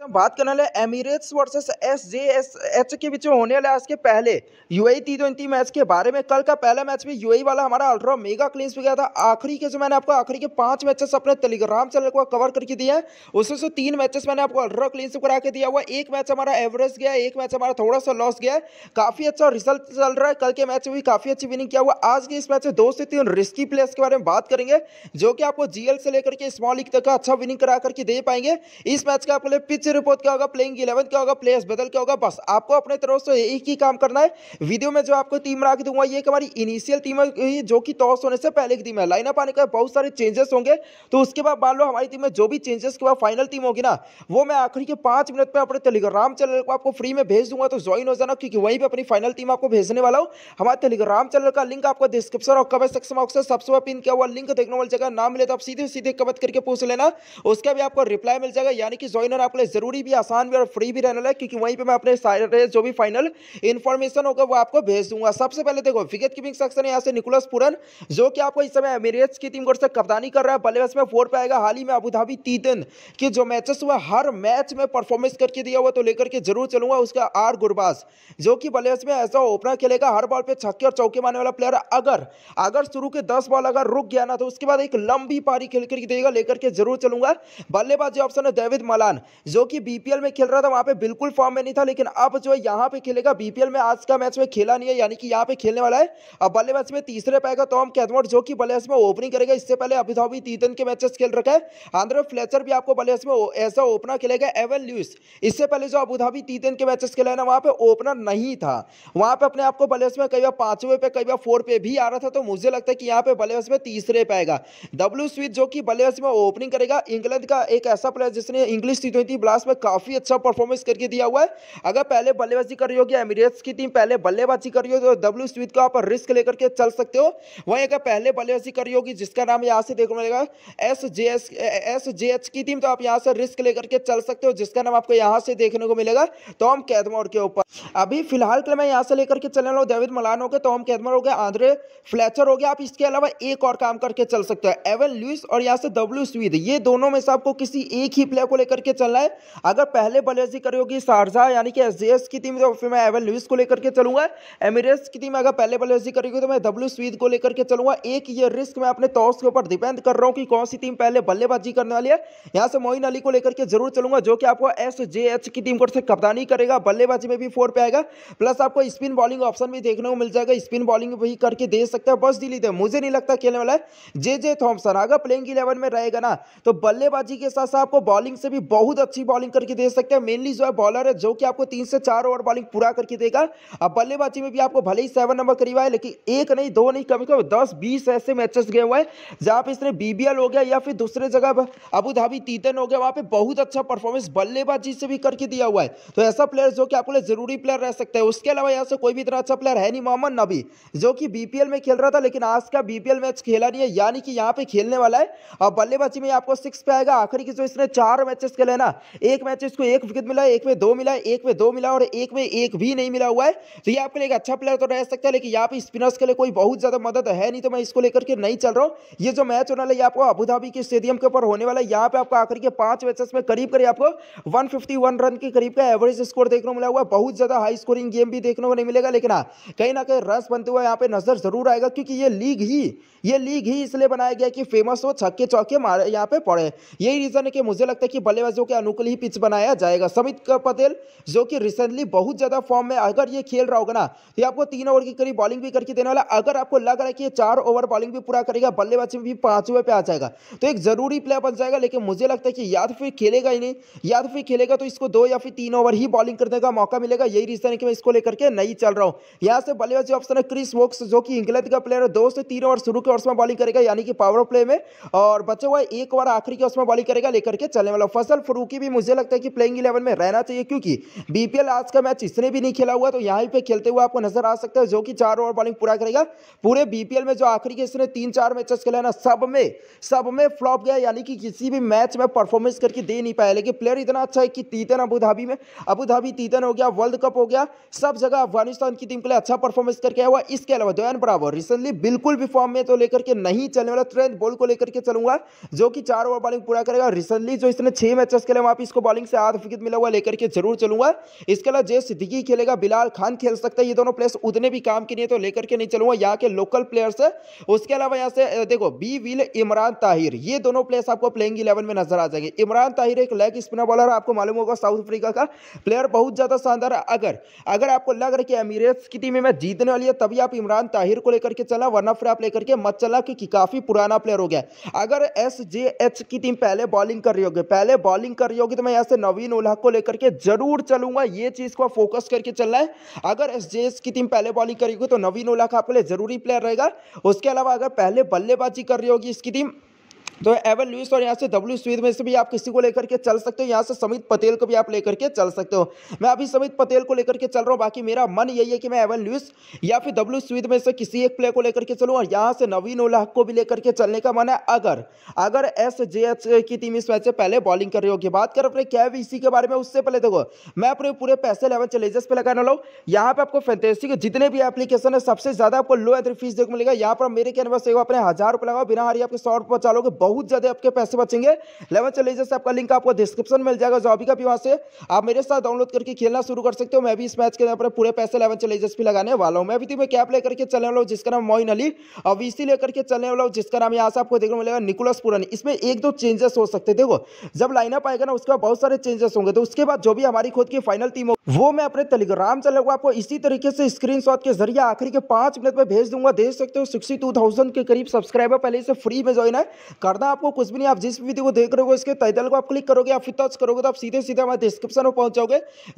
तो बात करने वाले Emirates versus S J S H के बीच में होने वाला आज के पहले यूएई टी ट्वेंटी मैच के बारे में कल का पहला मैच भी यूएई e वाला हमारा अल्ट्रा मेगा क्लींस भी गया था आखिरी के जो मैंने आपको आखिरी के पांच मैचेस अपने टेलीग्राम चैनल को कवर करके दिया है उसमें से तीन मैचेस मैंने आपको अल्ट्रा क्लींस करा के दिया हुआ एक मैच हमारा एवरेज गया एक मैच हमारा थोड़ा सा लॉस गया काफी अच्छा रिजल्ट चल रहा है कल के मैच में भी काफी अच्छी विनिंग किया हुआ आज के इस मैच में दो से तीन रिस्की प्लेयर्स के बारे में बात करेंगे जो कि आपको जीएल से लेकर के स्मॉल लीग तक का अच्छा विनिंग करा करके दे पाएंगे इस मैच का आपके लिए पिच से रिपोर्ट क्या होगा प्लेइंग इलेवन क्या होगा प्लेयर्स बदल क्या होगा बस आपको अपने तरफ से एक ही काम करना है वीडियो में जो आपको टीम रख दूंगा ये हमारी इनिशियल टीम है जो कि टॉस होने से पहले की टीम है लाइनअप आने का बहुत सारे चेंजेस होंगे तो उसके बाद मान लो हमारी टीम में जो भी चेंजेस के बाद फाइनल टीम होगी ना वो मैं आखिरी के पांच मिनट में अपने टेलीग्राम चैनल को आपको फ्री में भेज दूंगा तो ज्वाइन हो जाना क्योंकि वहीं पर अपनी फाइनल टीम आपको भेजने वाला हूँ हमारे टेलीग्राम चैनल का लिंक आपको डिस्क्रिप्शन और कमेंट सेक्शन बॉक्स में सबसे पिन किया हुआ लिंक देखने वाली जगह नाम मिले तो आप सीधे सीधे कमेंट करके पूछ लेना उसका भी आपको रिप्लाई मिल जाएगा यानी कि ज्वाइन होना आपको ज़रूरी भी आसान भी और फ्री भी रहने लगा क्योंकि वहीं पर मैं अपने सारे जो भी फाइनल इन्फॉर्मेशन होगा वो आपको भेज दूंगा सबसे पहले देखो विकेट कीपिंग सेक्शन यहाँ से निकुलस पुरन जो कि आपको इस समय एमिरेट्स की टीम की से कप्तानी कर रहा है बल्लेबाज में फोर पे आएगा हाल ही में अबूधाबी तीतन के जो मैचेस हुआ हर मैच में परफॉर्मेंस करके दिया हुआ तो लेकर के जरूर चलूंगा उसका आर गुरबाज जो कि बल्लेबाज में ऐसा ओपनर खेलेगा हर बॉल पे छक्के और चौके मारने वाला प्लेयर अगर अगर शुरू के दस बॉल अगर रुक गया ना तो उसके बाद एक लंबी पारी खेल करके देगा लेकर के जरूर चलूंगा बल्लेबाज ऑप्शन है डेविड मलान जो कि बीपीएल में खेल रहा था वहां पे बिल्कुल फॉर्म में नहीं था लेकिन अब जो है यहाँ पे खेलेगा बीपीएल में आज का मैच में खेला नहीं है यानी कि यहाँ पे खेलने वाला है अब बल्लेबाज में तीसरे पैगा टॉम कैदमोट जो कि बल्लेबाज में ओपनिंग करेगा इससे पहले अभी तो अभी तीन के मैचेस खेल रखा है आंध्र फ्लेचर भी आपको बल्लेबाज में ऐसा ओपनर खेलेगा एवन ल्यूस इससे पहले जो अबूधाबी टी के मैचेस खेला है ना वहाँ पे ओपनर नहीं था वहाँ पे अपने आपको बल्लेबाज में कई बार पांचवें पे कई बार फोर पे भी आ रहा था तो मुझे लगता है कि यहाँ पे बल्लेबाज में तीसरे पे आएगा डब्ल्यू स्वीट जो कि बल्लेबाज में ओपनिंग करेगा इंग्लैंड का एक ऐसा प्लेयर जिसने English T twenty blast last में काफ़ी अच्छा परफॉर्मेंस करके दिया हुआ है अगर पहले बल्लेबाजी कर रही होगी एमिरेट्स की टीम पहले बल्लेबाजी कर रही होगी तो डब्ल्यू स्मिथ को आप रिस्क लेकर के चल सकते हो वहीं अगर पहले बल्लेबाजी कर रही होगी जिसका नाम यहाँ से देखने मिलेगा S J S S J H की टीम तो आप यहाँ से रिस्क लेकर के चल सकते हो जिसका नाम आपको यहाँ से देखने को मिलेगा टॉम कैदमोर के ऊपर अभी फिलहाल के मैं यहाँ से लेकर के चलने वाला हूँ डेविड मलान हो गया टॉम कैदमोर हो गया आंद्रे फ्लैचर हो गया आप इसके अलावा एक और काम करके चल सकते हो एवन लुइस और यहाँ से डब्ल्यू स्वीद ये दोनों में से आपको किसी एक ही प्लेयर को लेकर के चलना है अगर पहले बल्लेबाजी करोगी शारजा यानी कि एस की टीम तो फिर मैं एवन लुइस को लेकर के चलूंगा एमिरेट्स की टीम अगर पहले बल्लेबाजी करेगी तो मैं डब्ल्यू स्वीद को लेकर के चलूंगा एक ये रिस्क मैं अपने टॉस के ऊपर डिपेंड कर रहा हूँ कि कौन सी टीम पहले बल्लेबाजी करने वाली है यहाँ से मोइन अली को लेकर के जरूर चलूंगा जो कि आपको एस की टीम को से कप्तानी करेगा बल्लेबाजी में भी फोर पे आएगा प्लस आपको स्पिन बॉलिंग ऑप्शन भी देखने को मिल जाएगा स्पिन बॉलिंग भी करके दे सकता है बस दिली थे मुझे नहीं लगता खेलने वाला है जे जे थॉम्सन अगर प्लेइंग इलेवन में रहेगा ना तो बल्लेबाजी के साथ साथ आपको बॉलिंग से भी बहुत अच्छी बॉलिंग करके दे सकते हैं मेनली जो है बॉलर है जो कि आपको तीन से चार ओवर बॉलिंग पूरा करके देगा अब बल्लेबाजी में भी आपको भले ही सेवन नंबर करीब है लेकिन एक नहीं दो नहीं कभी कभी दस बीस ऐसे मैचेस गए हुए जहां पर इसने बीबीएल हो गया या फिर दूसरे जगह अबू धाबी तीतन हो गया वहां पर बहुत अच्छा परफॉर्मेंस बल्लेबाजी से भी करके दिया हुआ है तो ऐसा प्लेयर जो कि आपको जरूरी प्लेयर रह सकता है उसके अलावा यहाँ से कोई भी इतना अच्छा प्लेयर है नहीं मोहम्मद नबी जो कि बीपीएल में खेल रहा था लेकिन आज का बीपीएल मैच खेला नहीं है यानी कि यहाँ पे खेलने वाला है और बल्लेबाजी में आपको सिक्स पे आएगा आखिरी की जो इसने चार मैचेस खेले ना एक मैच इसको एक विकेट मिला एक में दो मिला एक में दो मिला और एक में एक भी नहीं मिला हुआ है तो ये आपके लिए एक अच्छा प्लेयर तो रह सकता है लेकिन यहाँ पे स्पिनर्स के लिए कोई बहुत ज़्यादा मदद है नहीं तो मैं इसको लेकर के नहीं चल रहा हूँ ये जो मैच होने वाला है आपको अबूधाबी के स्टेडियम के ऊपर होने वाला है यहाँ पे आपको आकर के पांच मैचेस में करीब करीब आपको वन रन के करीब का एवरेज स्कोर देखने को मिला हुआ है बहुत ज़्यादा हाई स्कोरिंग गेम भी देखने को नहीं मिलेगा लेकिन हाँ कहीं ना कहीं रस बनते हुए यहाँ पे नजर जरूर आएगा क्योंकि ये लीग ही ये लीग ही इसलिए बनाया गया कि फेमस हो छक्के चौके मारे यहाँ पे पड़े यही रीज़न है कि मुझे लगता है कि बल्लेबाजों के अनुकूल ही पिच बनाया जाएगा समित पटेल जो कि रिसेंटली बहुत ज़्यादा फॉर्म में अगर ये खेल रहा होगा ना तो आपको तीन ओवर के करीब बॉलिंग भी करके देने वाला अगर आपको लग रहा है कि ये चार ओवर बॉलिंग भी पूरा करेगा बल्लेबाजी में भी पाँचवें पे आ जाएगा तो एक ज़रूरी प्लेयर बन जाएगा लेकिन मुझे लगता है कि या तो फिर खेलेगा ही नहीं या तो फिर खेलेगा तो इसको दो या फिर तीन ओवर ही बॉलिंग करने का मौका मिलेगा यही रीज़न है कि मैं इसको लेकर के नहीं चल रहा हूँ यहाँ से बल्लेबाजी ऑप्शन है क्रिस वोक्स जो कि इंग्लैंड का प्लेयर है दो से तीन ओवर शुरू के ओवर में बॉलिंग करेगा यानी कि पावर प्ले में और बचा हुआ एक ओवर आखिरी के ओवर में बॉलिंग करेगा लेकर के चलने वाला फसल फरूकी भी मुझे लगता है कि प्लेइंग इलेवन में रहना चाहिए क्योंकि बीपीएल आज का मैच इसने भी नहीं खेला हुआ तो यहाँ पे खेलते हुए आपको नजर आ सकता है जो कि चार ओवर बॉलिंग पूरा करेगा पूरे बीपीएल में जो आखिरी के इसने तीन चार मैचेस खेले ना सब में सब में फ्लॉप गया यानी कि किसी भी मैच में परफॉर्मेंस करके दे नहीं पाया लेकिन प्लेयर इतना अच्छा है कि तीतन अबूधाबी में अबूधाबी तीतन हो गया वर्ल्ड कप हो गया सब जगह अफगानिस्तान की टीम के लिए अच्छा परफॉर्मेंस करके हुआ इसके अलावा दोन बराबर रिसेंटली बिल्कुल भी फॉर्म में तो लेकर के नहीं चलने वाला ट्रेंड बोल को लेकर के चलूंगा जो कि चार ओवर बॉलिंग पूरा करेगा रिसेंटली जो इसने छह मैचेस खेले वहां पर इसको बॉलिंग से आठ विकेट मिला हुआ लेकर के जरूर चलूंगा इसके अलावा जय सिद्दीकी खेलेगा बिलाल खान खेल सकता है ये दोनों प्लेयर्स उतने भी काम के नहीं तो लेकर के नहीं चलूंगा यहाँ के लोकल प्लेयर्स उसके अलावा यहाँ से देखो बी विल इमरान ताहिर ये दोनों प्लेयर्स आपको प्लेइंग इलेवन में नजर आ जाएंगे इमरान ताहिर एक लेग स्पिनर बॉलर आपको मालूम होगा साउथ अफ्रीका का प्लेयर बहुत ज़्यादा शानदार है अगर अगर आपको लग रहा है कि अमीरेट्स की टीम में जीतने वाली है तभी आप इमरान ताहिर को लेकर के चला वरना फिर आप लेकर के मत चला क्योंकि काफ़ी पुराना प्लेयर हो गया अगर एस की टीम पहले बॉलिंग कर रही होगी पहले बॉलिंग कर रही होगी तो तो मैं यहाँ से नवीन उल्हा को लेकर के जरूर चलूंगा ये चीज़ को फोकस करके चलना है अगर एस की टीम पहले बॉलिंग करेगी तो नवीन उल्हा का आपके लिए जरूरी प्लेयर रहेगा उसके अलावा अगर पहले बल्लेबाजी कर रही होगी इसकी टीम तो एवन लुइस और यहाँ से डब्ल्यू स्मिथ में से भी आप किसी को लेकर के चल सकते हो यहाँ से समित पटेल को भी आप लेकर के चल सकते हो मैं अभी समित पटेल को लेकर के चल रहा हूँ बाकी मेरा मन यही है कि मैं एवन लुइस या फिर डब्ल्यू स्मिथ में से किसी एक प्लेयर को लेकर के चलूँ और यहाँ से नवीन ओलाह को भी लेकर के चलने का मन है अगर अगर एस जे एच की टीम इस मैच से पहले बॉलिंग कर रही होगी बात कर अपने कैब इसी के बारे में उससे पहले देखो मैं अपने पूरे पैसे लेवल चैलेंजेस पर लगाने वाला हूँ यहाँ पे आपको के जितने भी एप्लीकेशन है सबसे ज़्यादा आपको लो एंट्री फीस देखने मिलेगा यहाँ पर मेरे कैनवास अपने हज़ार रुपये लगाओ बिना हारी आपके सौ रुपये चालोगे बहुत बहुत ज़्यादा आपके पैसे बचेंगे इलेवन चैलेंजर से आपका लिंक आपको डिस्क्रिप्शन मिल जाएगा जॉबी का भी वहाँ से आप मेरे साथ डाउनलोड करके खेलना शुरू कर सकते हो मैं भी इस मैच के अंदर पूरे पैसे इलेवन चैलेंजर्स भी लगाने वाला हूँ मैं भी तो मैं कैप लेकर के चलने वाला हूँ जिसका नाम मोइन अली और इसी लेकर के चलने वाला हूँ जिसका नाम यहाँ से आपको देखने मिलेगा निकोलस पुरन इसमें एक दो चेंजेस हो सकते देखो जब लाइनअप आएगा ना उसके बाद बहुत सारे चेंजेस होंगे तो उसके बाद जो भी हमारी खुद की फाइनल टीम हो वो मैं अपने टेलीग्राम चैनल को आपको इसी तरीके से स्क्रीन के जरिए आखिरी के पांच मिनट में भेज दूंगा देख सकते हो सिक्सटी के करीब सब्सक्राइबर पहले इसे फ्री में ज्वाइन है कर करना आपको कुछ भी नहीं आप जिस भी वीडियो को देख रहे हो इसके टाइटल को आप क्लिक करोगे आप फिर टच करोगे तो आप सीधे सीधे हमारे डिस्क्रिप्शन में पहुंच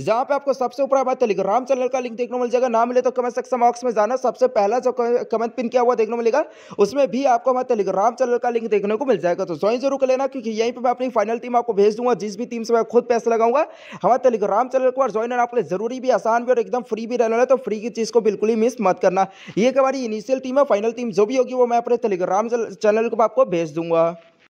जहां पे आपको सबसे ऊपर हमारे टेलीग्राम चैनल का लिंक देखने मिल जाएगा ना मिले तो कमेंट सेक्शन बॉक्स में जाना सबसे पहला जो कमेंट पिन किया हुआ देखने मिलेगा उसमें भी आपको हमारे टेलीग्राम चैनल का लिंक देखने को मिल जाएगा तो ज्वाइन जरूर कर लेना क्योंकि यहीं पर मैं अपनी फाइनल टीम आपको भेज दूंगा जिस भी टीम से मैं खुद पैसा लगाऊंगा हमारे टेलीग्राम चैनल को और ज्वाइन आपके लिए जरूरी भी आसान भी और एकदम फ्री भी रहने वाला तो फ्री की चीज़ को बिल्कुल ही मिस मत करना ये हमारी इनिशियल टीम है फाइनल टीम जो भी होगी वो मैं अपने टेलीग्राम चैनल को आपको भेज दूंगा